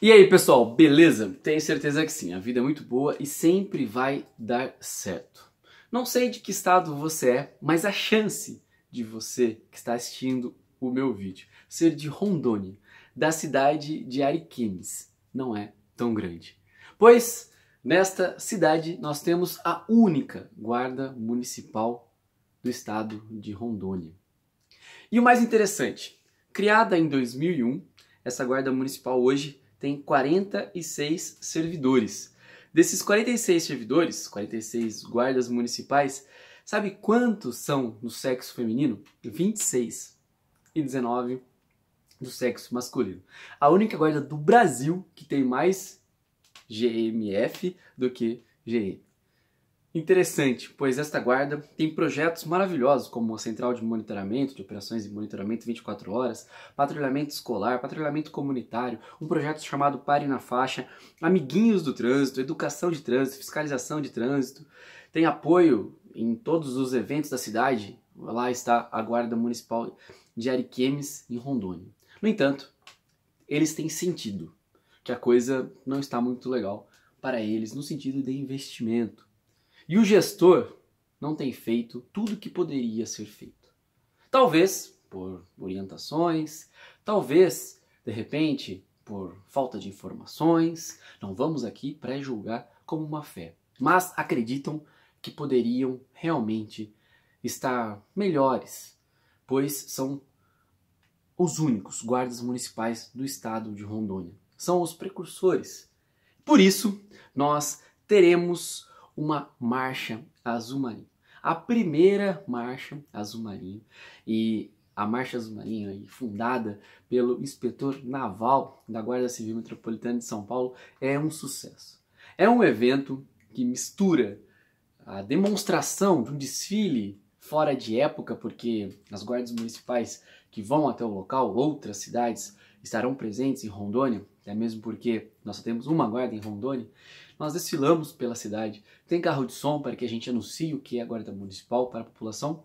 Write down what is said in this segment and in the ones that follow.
E aí, pessoal, beleza? Tenho certeza que sim, a vida é muito boa e sempre vai dar certo. Não sei de que estado você é, mas a chance de você que está assistindo o meu vídeo ser de Rondônia, da cidade de Ariquemes, não é tão grande. Pois nesta cidade nós temos a única guarda municipal do estado de Rondônia. E o mais interessante, criada em 2001, essa guarda municipal hoje tem 46 servidores. Desses 46 servidores, 46 guardas municipais, sabe quantos são do sexo feminino? 26 e 19 do sexo masculino. A única guarda do Brasil que tem mais GMF do que GE. Interessante, pois esta guarda tem projetos maravilhosos como a central de monitoramento, de operações de monitoramento 24 horas, patrulhamento escolar, patrulhamento comunitário, um projeto chamado Pare na Faixa, amiguinhos do trânsito, educação de trânsito, fiscalização de trânsito, tem apoio em todos os eventos da cidade, lá está a Guarda Municipal de Ariquemes, em Rondônia. No entanto, eles têm sentido que a coisa não está muito legal para eles no sentido de investimento e o gestor não tem feito tudo o que poderia ser feito. Talvez por orientações, talvez, de repente, por falta de informações. Não vamos aqui pré-julgar como uma fé, mas acreditam que poderiam realmente estar melhores, pois são os únicos guardas municipais do estado de Rondônia. São os precursores. Por isso, nós teremos uma marcha azul marinho. A primeira marcha azul marinho e a Marcha Azul Marinho, fundada pelo inspetor naval da Guarda Civil Metropolitana de São Paulo, é um sucesso. É um evento que mistura a demonstração de um desfile fora de época, porque as guardas municipais que vão até o local, outras cidades, estarão presentes em Rondônia, até mesmo porque nós só temos uma guarda em Rondônia, nós desfilamos pela cidade. Tem carro de som para que a gente anuncie o que é a guarda municipal para a população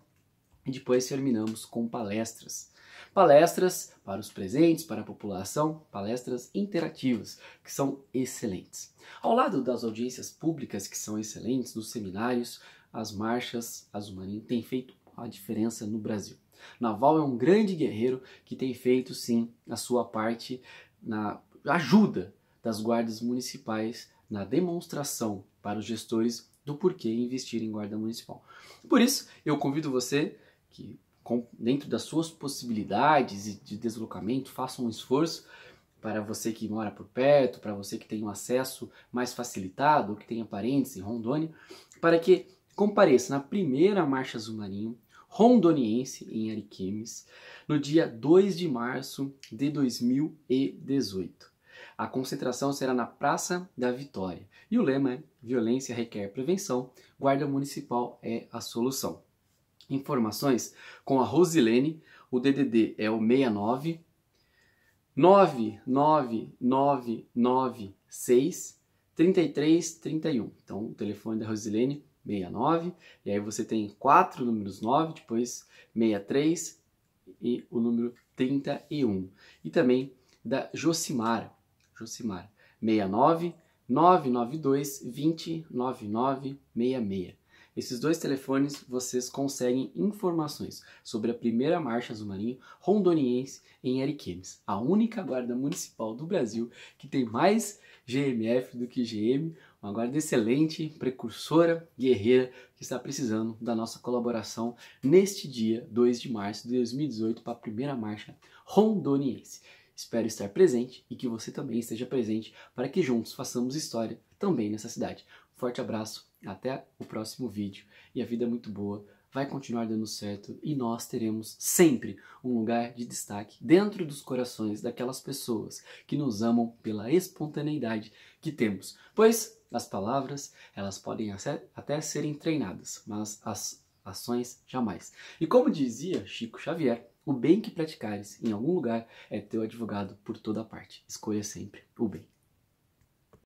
e depois terminamos com palestras. Palestras para os presentes, para a população, palestras interativas, que são excelentes. Ao lado das audiências públicas, que são excelentes, dos seminários, as marchas, as Zumarim têm feito a diferença no Brasil. Naval é um grande guerreiro que tem feito sim a sua parte na ajuda das guardas municipais na demonstração para os gestores do porquê investir em guarda municipal. Por isso, eu convido você que dentro das suas possibilidades de deslocamento, faça um esforço para você que mora por perto, para você que tem um acesso mais facilitado, ou que tem parentes em Rondônia, para que compareça na primeira marcha Marinho, rondoniense em Ariquemes, no dia 2 de março de 2018. A concentração será na Praça da Vitória. E o lema é Violência requer prevenção, Guarda Municipal é a solução. Informações com a Rosilene, o DDD é o 69 99996 3331. Então, o telefone da Rosilene 69, e aí você tem quatro números 9, depois 63 e o número 31. E também da Josimar, Josimar 69 992 20 99 66. Esses dois telefones vocês conseguem informações sobre a primeira marcha Marinho rondoniense em Ariquemes, a única guarda municipal do Brasil que tem mais GMF do que GM, uma guarda excelente, precursora, guerreira, que está precisando da nossa colaboração neste dia 2 de março de 2018 para a primeira marcha rondoniense. Espero estar presente e que você também esteja presente para que juntos façamos história também nessa cidade. Forte abraço até o próximo vídeo. E a vida é muito boa, vai continuar dando certo e nós teremos sempre um lugar de destaque dentro dos corações daquelas pessoas que nos amam pela espontaneidade que temos. Pois as palavras, elas podem até serem treinadas, mas as ações jamais. E como dizia Chico Xavier, o bem que praticares em algum lugar é teu advogado por toda parte. Escolha sempre o bem.